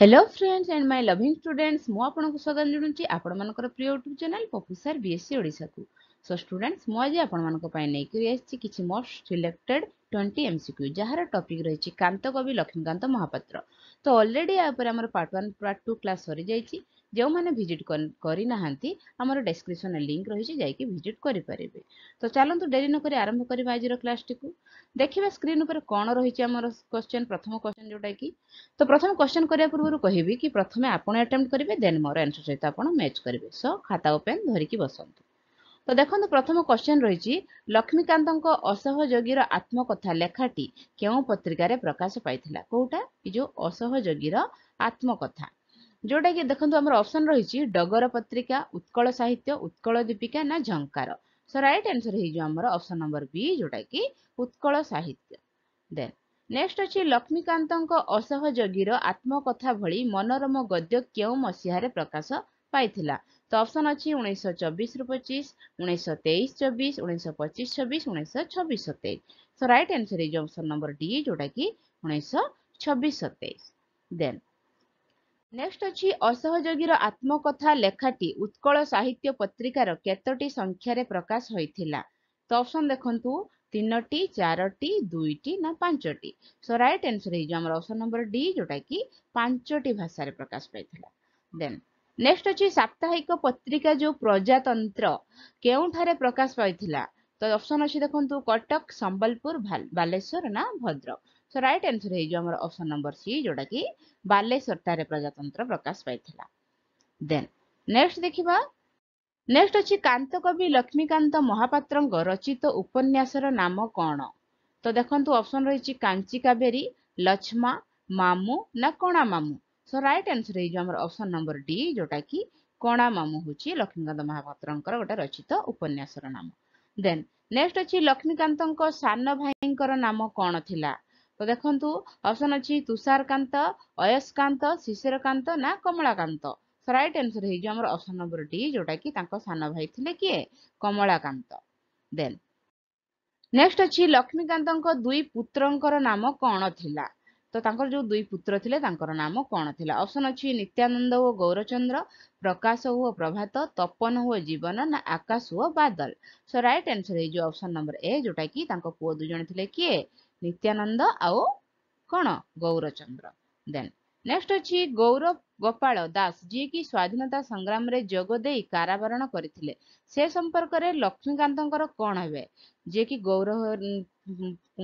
hello friends and my loving students ମୁଁ ଆପଣଙ୍କୁ ସ୍ୱାଗତ ଜଣାଉଛି ଆପଣମାନଙ୍କର ପ୍ରିୟ ୟୁଟ୍ୟୁବ୍ ଚ୍ୟାନେଲ୍ ପପୁସାର ବିଏସ୍ସି ଓଡ଼ିଶାକୁ ସୋ ଷ୍ଟୁଡେଣ୍ଟସ୍ ମୁଁ ଆଜି ଆପଣମାନଙ୍କ ପାଇଁ ନେଇକରି ଆସିଛି କିଛି ମୋଷ୍ଟ ସିଲେକ୍ଟେଡ୍ ଟ୍ୱେଣ୍ଟି ଏମ୍ସିକ୍ୟୁ ଯାହାର ଟପିକ୍ ରହିଛି କାନ୍ତକବି ଲକ୍ଷ୍ମୀକାନ୍ତ ମହାପାତ୍ର ତ ଅଲରେଡ଼ି ୟା ଉପରେ ଆମର part one part two class ସରିଯାଇଛି ଯେଉଁମାନେ ଭିଜିଟ୍ କରିନାହାନ୍ତି ଆମର ଡେସ୍କ୍ରିପସନ୍ରେ ଲିଙ୍କ୍ ରହିଛି ଯାଇକି ଭିଜିଟ୍ କରିପାରିବେ ତ ଚାଲନ୍ତୁ ଡେରି ନକରି ଆରମ୍ଭ କରିବା ଆଜିର କ୍ଲାସ୍ଟିକୁ ଦେଖିବା ସ୍କ୍ରିନ୍ ଉପରେ କ'ଣ ରହିଛି ଆମର କ୍ୱେଶ୍ଚନ୍ ପ୍ରଥମ କ୍ୱେଶ୍ଚନ୍ ଯେଉଁଟାକି ତ ପ୍ରଥମ କ୍ୱେଶ୍ଚନ୍ କରିବା ପୂର୍ବରୁ କହିବି କି ପ୍ରଥମେ ଆପଣ ଆଟେମ୍ପ୍ଟ କରିବେ ଦେନ୍ ମୋର ଆନ୍ସର୍ ସହିତ ଆପଣ ମ୍ୟାଚ୍ କରିବେ ସୋ ଖାତା ଓ ପେନ୍ ଧରିକି ବସନ୍ତୁ ତ ଦେଖନ୍ତୁ ପ୍ରଥମ କ୍ୱେଶ୍ଚନ୍ ରହିଛି ଲକ୍ଷ୍ମୀକାନ୍ତଙ୍କ ଅସହଯୋଗୀର ଆତ୍ମକଥା ଲେଖାଟି କେଉଁ ପତ୍ରିକାରେ ପ୍ରକାଶ ପାଇଥିଲା କେଉଁଟା ଏ ଯେଉଁ ଅସହଯୋଗୀର ଆତ୍ମକଥା ଯୋଉଟା କି ଦେଖନ୍ତୁ ଆମର ଅପସନ୍ ରହିଛି ଡଗର ପତ୍ରିକା ଉତ୍କଳ ସାହିତ୍ୟ ଉତ୍କଳ ଦୀପିକା ନା ଝଙ୍କାର ସୋ ରାଇଟ୍ ଆନ୍ସର୍ ହେଇଯିବ ଆମର ଅପସନ୍ ନମ୍ବର ବି ଯୋଉଟାକି ଉତ୍କଳ ସାହିତ୍ୟ ଦେନ ନେକ୍ସଟ ଅଛି ଲକ୍ଷ୍ମୀକାନ୍ତଙ୍କ ଅସହଯୋଗୀର ଆତ୍ମକଥା ଭଳି ମନୋରମ ଗଦ୍ୟ କେଉଁ ମସିହାରେ ପ୍ରକାଶ ପାଇଥିଲା ତ ଅପସନ୍ ଅଛି ଉଣେଇଶହ ଚବିଶରୁ ପଚିଶ ଉଣେଇଶହ ତେଇଶ ଚବିଶ ଉଣେଇଶହ ପଚିଶ ଛବିଶ ଉଣେଇଶହ ଛବିଶ ସତେଇଶ ସୋ ରାଇଟ୍ ଆନ୍ସର୍ ହେଇଯିବ ଅପସନ ନମ୍ବର ଡି ଯୋଉଟା କି ଉଣେଇଶହ ଛବିଶ ସତେଇଶ ଦେନ୍ ନେକ୍ସଟ ଅଛି ଅସହଯୋଗୀର ଆତ୍ମକଥା ଲେଖାଟି ଉତ୍କଳ ସାହିତ୍ୟ ପତ୍ରିକାର କେତୋଟି ସଂଖ୍ୟାରେ ପ୍ରକାଶ ହୋଇଥିଲା ତ ଅପସନ୍ ଦେଖନ୍ତୁ ତିନୋଟି ଚାରୋଟି ଦୁଇଟି ନା ପାଞ୍ଚଟି ସୋ ରାଇଟ୍ ଆନ୍ସର ହେଇଯିବ ଆମର ଅପସନ୍ ନମ୍ବର ଡି ଯୋଉଟାକି ପାଞ୍ଚଟି ଭାଷାରେ ପ୍ରକାଶ ପାଇଥିଲା ଦେନ୍ ନେକ୍ସଟ ଅଛି ସାପ୍ତାହିକ ପତ୍ରିକା ଯୋଉ ପ୍ରଜାତନ୍ତ୍ର କେଉଁଠାରେ ପ୍ରକାଶ ପାଇଥିଲା ତ ଅପସନ୍ ଅଛି ଦେଖନ୍ତୁ କଟକ ସମ୍ବଲପୁର ବାଲେଶ୍ୱର ନା ଭଦ୍ରକ ସୋ ରାଇଟ୍ ଆନ୍ସର୍ ହେଇଯିବ ଆମର ଅପସନ୍ ନମ୍ବର ସି ଯୋଉଟାକି ବାଲେଶ୍ୱରଠାରେ ପ୍ରଜାତନ୍ତ୍ର ପ୍ରକାଶ ପାଇଥିଲା ଦେନ୍ ନେକ୍ସଟ ଦେଖିବା ନେକ୍ସଟ ଅଛି କାନ୍ତ କବି ଲକ୍ଷ୍ମୀକାନ୍ତ ମହାପାତ୍ରଙ୍କ ରଚିତ ଉପନ୍ୟାସର ନାମ କ'ଣ ତ ଦେଖନ୍ତୁ ଅପସନ୍ ରହିଛି କାଞ୍ଚି କାବେରୀ ଲଛମା ମାମୁ ନା କଣା ମାମୁ ସୋ ରାଇଟ୍ ଆନ୍ସର୍ ହେଇଯିବ ଆମର ଅପସନ୍ ନମ୍ବର ଡି ଯୋଉଟାକି କଣା ମାମୁ ହେଉଛି ଲକ୍ଷ୍ମୀକାନ୍ତ ମହାପାତ୍ରଙ୍କର ଗୋଟେ ରଚିତ ଉପନ୍ୟାସର ନାମ ଦେନ୍ ନେକ୍ସଟ ଅଛି ଲକ୍ଷ୍ମୀକାନ୍ତଙ୍କ ସାନ ଭାଇଙ୍କର ନାମ କ'ଣ ଥିଲା ତ ଦେଖନ୍ତୁ ଅପସନ୍ ଅଛି ତୁଷାରକାନ୍ତ ଅୟସ୍କାନ୍ତ ଶିଶିରକାନ୍ତ ନା କମଳାକାନ୍ତ ରାଇଟ୍ ଆନ୍ସର୍ ହେଇଯିବ ଆମର ଅପସନ୍ ନମ୍ବର ଡି ଯେଉଁଟାକି ତାଙ୍କ ସାନ ଭାଇ ଥିଲେ କିଏ କମଳାକାନ୍ତ ଦେନ୍ ନେକ୍ସଟ ଅଛି ଲକ୍ଷ୍ମୀକାନ୍ତଙ୍କ ଦୁଇ ପୁତ୍ରଙ୍କର ନାମ କ'ଣ ଥିଲା ତ ତାଙ୍କର ଯୋଉ ଦୁଇ ପୁତ୍ର ଥିଲେ ତାଙ୍କର ନାମ କ'ଣ ଥିଲା ଅପସନ୍ ଅଛି ନିତ୍ୟାନନ୍ଦ ଓ ଗୌରଚନ୍ଦ୍ର ପ୍ରକାଶ ଓ ପ୍ରଭାତ ତପନ ଓ ଜୀବନ ନା ଆକାଶ ଓ ବାଦଲ ସୋ ରାଇଟ୍ ଆନ୍ସର୍ ହେଇଯିବ ଅପସନ୍ ନମ୍ବର ଏ କି ତାଙ୍କ ପୁଅ ଦୁଇ ଜଣ ଥିଲେ କିଏ ନିତ୍ୟାନନ୍ଦ ଆଉ କ'ଣ ଗୌରଚନ୍ଦ୍ର ଦେନ୍ ନେକ୍ସଟ ଅଛି ଗୌର ଗୋପାଳ ଦାସ ଯିଏକି ସ୍ଵାଧୀନତା ସଂଗ୍ରାମରେ ଯୋଗ ଦେଇ କାରାବରଣ କରିଥିଲେ ସେ ସମ୍ପର୍କରେ ଲକ୍ଷ୍ମୀକାନ୍ତଙ୍କର କ'ଣ ହେବେ ଯିଏକି ଗୌର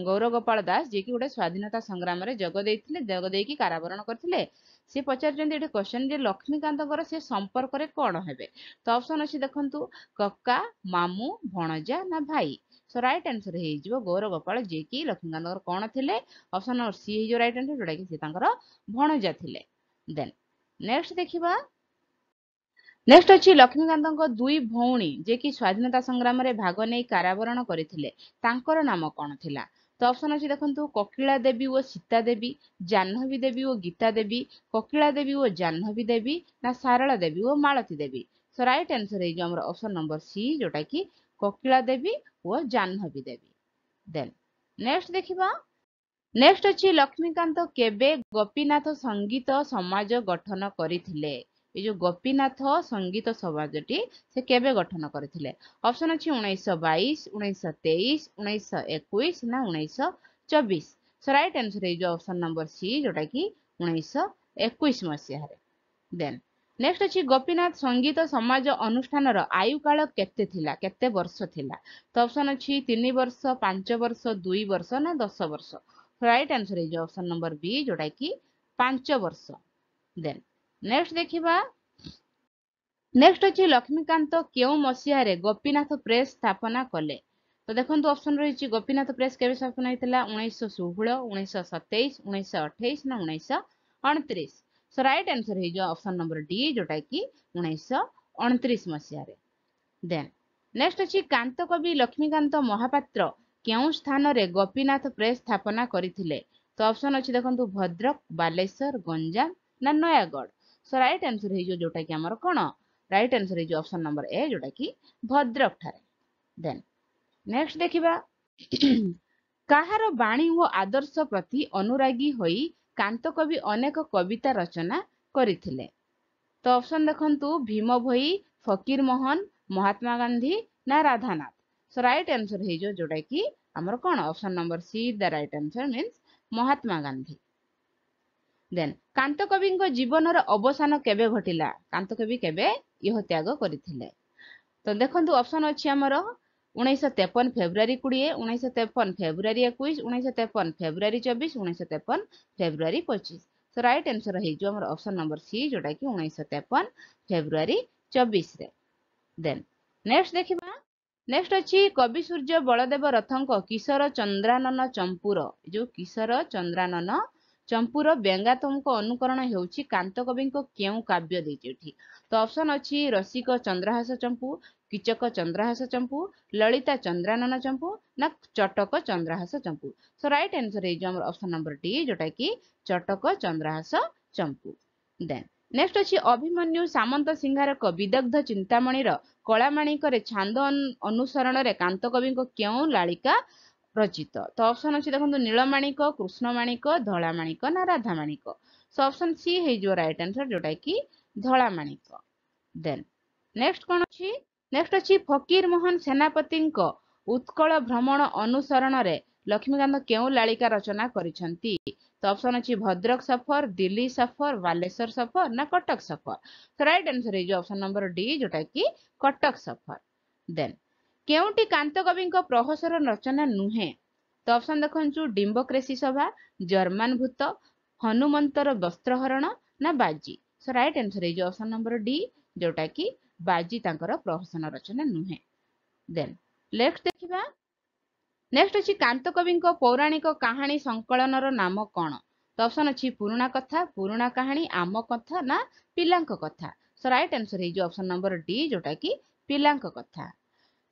ଗୌର ଗୋପାଳ ଦାସ ଯିଏକି ଗୋଟେ ସ୍ଵାଧୀନତା ସଂଗ୍ରାମରେ ଯୋଗ ଦେଇଥିଲେ ଯୋଗ ଦେଇକି କାରାବରଣ କରିଥିଲେ ସେ ପଚାରିଛନ୍ତି ଏଠି କ୍ୱେଶ୍ଚନ୍ ଯେ ଲକ୍ଷ୍ମୀକାନ୍ତଙ୍କର ସେ ସମ୍ପର୍କରେ କ'ଣ ହେବେ ତ ଅପସନ୍ ଅଛି ଦେଖନ୍ତୁ କକା ମାମୁଁ ଭଣଜା ନା ଭାଇ ସୋ ରାଇଟ୍ ଆନ୍ସର ହେଇଯିବ ଗୌର ଗୋପାଳ ଯିଏକି ଲକ୍ଷ୍ମୀକାନ୍ତଙ୍କର କ'ଣ ଥିଲେ ଅପସନ୍ ନମ୍ବର ସି ହେଇଯିବ ରାଇଟ୍ ଆନ୍ସର ଯେଉଁଟାକି ସେ ତାଙ୍କର ଭଣଜା ଥିଲେ ଦେନ୍ ନେକ୍ସଟ ଦେଖିବା ନେକ୍ସଟ ଅଛି ଲକ୍ଷ୍ମୀକାନ୍ତଙ୍କ ଦୁଇ ଭଉଣୀ ଯିଏକି ସ୍ୱାଧୀନତା ସଂଗ୍ରାମରେ ଭାଗ ନେଇ କାରାବରଣ କରିଥିଲେ ତାଙ୍କର ନାମ କ'ଣ ଥିଲା ତ ଅପସନ୍ ଅଛି ଦେଖନ୍ତୁ କକିଳା ଦେବୀ ଓ ସୀତା ଦେବୀ ଜାହ୍ନବୀ ଦେବୀ ଓ ଗୀତା ଦେବୀ କକିଳା ଦେବୀ ଓ ଜାହ୍ନବୀ ଦେବୀ ନା ସାରଳା ଦେବୀ ଓ Malati Devi so right answer ହେଇଯିବ ଆମର ଅପସନ ନମ୍ବର ସି ଯୋଉଟା କି କକିଳା ଦେବୀ ପୁଅ ଜାହ୍ନବୀ ଦେବୀ ଦେନ୍ ନେକ୍ସଟ ଦେଖିବା ନେକ୍ସଟ ଅଛି ଲକ୍ଷ୍ମୀକାନ୍ତ କେବେ ଗୋପୀନାଥ ସଙ୍ଗୀତ ସମାଜ ଗଠନ କରିଥିଲେ ଏ ଯେଉଁ ଗୋପୀନାଥ ସଙ୍ଗୀତ ସମାଜଟି ସେ କେବେ ଗଠନ କରିଥିଲେ ଅପସନ୍ ଅଛି ଉଣେଇଶହ ବାଇଶ ଉଣେଇଶହ ତେଇଶ ଉଣେଇଶହ ଏକୋଇଶ ନା ଉଣେଇଶହ ଚବିଶ ରାଇଟ୍ ଆନ୍ସର ହେଇଯିବ ଅପସନ୍ ନମ୍ବର ସି ଯୋଉଟାକି ଉଣେଇଶହ ଏକୋଇଶ ମସିହାରେ ଦେନ୍ ନେକ୍ସଟ ଅଛି ଗୋପୀନାଥ ସଙ୍ଗୀତ ସମାଜ ଅନୁଷ୍ଠାନର ଆୟୁକାଳ କେତେ ଥିଲା କେତେ ବର୍ଷ ଥିଲା ତ ଅପସନ୍ ଅଛି ତିନି ବର୍ଷ ପାଞ୍ଚ ବର୍ଷ ଦୁଇ ବର୍ଷ ନା ଦଶ ବର୍ଷ ରାଇଟ୍ ଆନ୍ସର୍ ହେଇଯିବ ଅପସନ୍ ନମ୍ବର ବି ଯୋଉଟାକି ପାଞ୍ଚ ବର୍ଷ ଦେନ୍ ନେକ୍ସଟ ଦେଖିବା ନେକ୍ସଟ ଅଛି ଲକ୍ଷ୍ମୀକାନ୍ତ କେଉଁ ମସିହାରେ ଗୋପୀନାଥ ପ୍ରେସ୍ ସ୍ଥାପନା କଲେ ତ ଦେଖନ୍ତୁ ଅପସନ୍ ରହିଛି ଗୋପୀନାଥ ପ୍ରେସ୍ କେବେ ସ୍ଥାପନା ହେଇଥିଲା ଉଣେଇଶହ ଷୋହଳ ଉଣେଇଶହ ସତେଇଶ ଉଣେଇଶହ ଅଠେଇଶ ନା ଉଣେଇଶହ ଅଣତିରିଶ ସୋ ରାଇଟ୍ ଆନ୍ସର୍ ହେଇଯିବ ଅପସନ୍ ନମ୍ବର ଡି ଯେଉଁଟାକି ଉଣେଇଶହ ଅଣତିରିଶ ମସିହାରେ ଦେନ୍ ନେକ୍ସଟ ଅଛି କାନ୍ତ କବି ଲକ୍ଷ୍ମୀକାନ୍ତ ମହାପାତ୍ର କେଉଁ ସ୍ଥାନରେ ଗୋପୀନାଥ ସ୍ଥାପନା କରିଥିଲେ ତ ଅପସନ୍ ଅଛି ଦେଖନ୍ତୁ ଭଦ୍ରକ ବାଲେଶ୍ୱର ଗଞ୍ଜାମ ନା ନୟାଗଡ଼ ସୋ ରାଇଟ୍ ଆନ୍ସର୍ ହେଇଯିବ ଯେଉଁଟାକି ଆମର କ'ଣ ରାଇଟ୍ ଆନ୍ସର୍ ହେଇଯିବ ଅପସନ୍ ନମ୍ବର ଏ ଯେଉଁଟାକି ଭଦ୍ରକ ଠାରେ ଦେଖିବା କାହାର ବାଣୀ ଓ ଆଦର୍ଶ ପ୍ରତି ଅନୁରାଗୀ ହୋଇ କାନ୍ତକବି ଅନେକ କବିତା ରଚନା କରିଥିଲେ ତ ଅପସନ୍ ଦେଖନ୍ତୁ ଭୀମ ଭୋଇ ଫକୀର ମୋହନ ମହାତ୍ମା ଗାନ୍ଧୀ ନା ରାଧାନାଥ ସୋ ରାଇଟ୍ ଆନ୍ସର ହେଇଯିବ ଯୋଉଟାକି ଆମର କ'ଣ option number C the right answer means Mahatma Gandhi then କାନ୍ତକବିଙ୍କ ଜୀବନର ଅବସାନ କେବେ ଘଟିଲା କାନ୍ତକବି କେବେ ଇହ ତ୍ୟାଗ କରିଥିଲେ ତ ଦେଖନ୍ତୁ ଅପସନ୍ ଅଛି ଆମର ଉଣେଇଶହ ତେପନ ଫେବୃଆରୀ କୋଡ଼ିଏ ଉଣେଇଶହ ତେପନ ଫେବୃଆରୀ ଏକୋଇଶ ଉଣେଇଶହ ତେପନ ଫେବୃଆରୀ ଚବିଶ ଉଣେଇଶହ ତେପନ ଫେବୃଆରୀ ପଚିଶ ତ ରାଇଟ୍ ଆନ୍ସର ହେଇଯିବ ଆମର ଅପସନ୍ ନମ୍ବର ସି ଯୋଉଟା କି ଉଣେଇଶହ ତେପନ ଫେବୃଆରୀ ଚବିଶରେ ଦେନ୍ ନେକ୍ସଟ ଦେଖିବା ନେକ୍ସଟ ଅଛି କବି ସୂର୍ଯ୍ୟ ବଳଦେବ ରଥଙ୍କ କିଶୋର ଚନ୍ଦ୍ରାନନ ଚମ୍ପୁର ଯୋଉ କିଶୋର ଚନ୍ଦ୍ରାନନ ଚମ୍ପୁର ବ୍ୟଙ୍ଗାତ୍ମକ ଅନୁକରଣ ହେଉଛି କାନ୍ତକବିଙ୍କ କେଉଁ କାବ୍ୟ ଦେଇଛି ତ ଅପସନ୍ ଅଛି ରସିକ ଚନ୍ଦ୍ରହାସ ଚମ୍ପୁ କିଚକ ଚନ୍ଦ୍ରହାସ ଚମ୍ପୁ ଲଳିତା ଚନ୍ଦ୍ରାନନ ଚମ୍ପୁ ନା ଚଟକ ଚନ୍ଦ୍ରହାସ ଚମ୍ପୁ ସୋ ରାଇଟ୍ ଆନ୍ସର୍ ହେଇଯିବ ଆମର ଅପସନ୍ ନମ୍ବର ଟି କି ଚଟକ ଚନ୍ଦ୍ରହାସ ଚମ୍ପୁ ଦେନ୍ ନେକ୍ସଟ ଅଛି ଅଭିମନ୍ୟୁ ସାମନ୍ତ ସିଂହାରକ ବିଦଗ୍ଧ ଚିନ୍ତାମଣିର କଳାମାଣିକରେ ଛାନ୍ଦ ଅନୁସରଣରେ କାନ୍ତକବିଙ୍କ କେଉଁ ଲାଳିକା ରଚିତ ତ ଅପସନ ଅଛି ଦେଖନ୍ତୁ ନୀଳମାଣିକ କୃଷ୍ଣ ମାଣିକ ଧଳା ମାଣିକ ନା ରାଧାମାଣିକ ସୋ ଅପସନ୍ ସି ହେଇଯିବ ରାଇଟ୍ ଆନ୍ସର୍ ଯୋଉଟାକି ଧଳାମାଣିକ ଦେନ୍ ନେକ୍ସଟ କ'ଣ ଅଛି ନେକ୍ସଟ ଅଛି ଫକୀର ମୋହନ ସେନାପତିଙ୍କ ଉତ୍କଳ ଭ୍ରମଣ ଅନୁସରଣରେ ଲକ୍ଷ୍ମୀକାନ୍ତ କେଉଁ ଲାଳିକା ରଚନା କରିଛନ୍ତି ତ ଅପସନ୍ ଅଛି ଭଦ୍ରକ ସଫର ଦିଲ୍ଲୀ ସଫର ବାଲେଶ୍ୱର ସଫର ନା କଟକ ସଫର ରାଇଟ୍ ଆନ୍ସର୍ ହେଇଯିବ ଅପସନ୍ ନମ୍ବର ଡି ଯୋଉଟା କି କଟକ ସଫର ଦେନ୍ କେଉଁଠି କାନ୍ତ କବିଙ୍କ ପ୍ରହସର ରଚନା ନୁହେଁ ତ ଅପସନ୍ ଦେଖନ୍ତୁ ଡିମ୍ବକ୍ରେସି ସଭା ଜର୍ମାନ ଭୂତ ହନୁମନ୍ତର ବସ୍ତ୍ରହରଣ ନା ବାଜି ସୋ ରାଇଟ୍ ଆନ୍ସର୍ ହେଇଯିବ ଅପସନ୍ ନମ୍ବର ଡି ଯେଉଁଟାକି ବାଜି ତାଙ୍କର ପ୍ରହସନ ରଚନା ନୁହେଁ ଦେନ୍ ନେକ୍ସଟ ଦେଖିବା ନେକ୍ସଟ ଅଛି କାନ୍ତ କବିଙ୍କ ପୌରାଣିକ କାହାଣୀ ସଂକଳନର ନାମ କ'ଣ ତ ଅପସନ୍ ଅଛି ପୁରୁଣା କଥା ପୁରୁଣା କାହାଣୀ ଆମ କଥା ନା ପିଲାଙ୍କ କଥା ସୋ ରାଇଟ୍ ଆନ୍ସର୍ ହେଇଯିବ ଅପସନ୍ ନମ୍ବର ଡି ଯେଉଁଟାକି ପିଲାଙ୍କ କଥା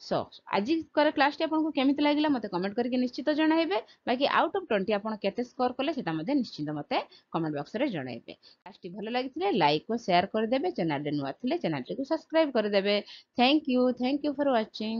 સો આજીકર ક્લાસટી આપણને કેમિતિ લાગિલા મતે કમેન્ટ કરીને નિશ્ચિત જણાવે બાકી આઉટ ઓફ 20 આપણ કેતે સ્કોર કલે સેટા મધ્ય નિશ્ચિત મતે કમેન્ટ બોક્સરે જણાવે ક્લાસટી ભલ લાગીલે લાઇક ઓ શેર કરી દેબે ચેનલ નુઆ થિલે ચેનલ ટીકુ સબસ્ક્રાઇબ કરી દેબે thank you thank you for વાଚିଂ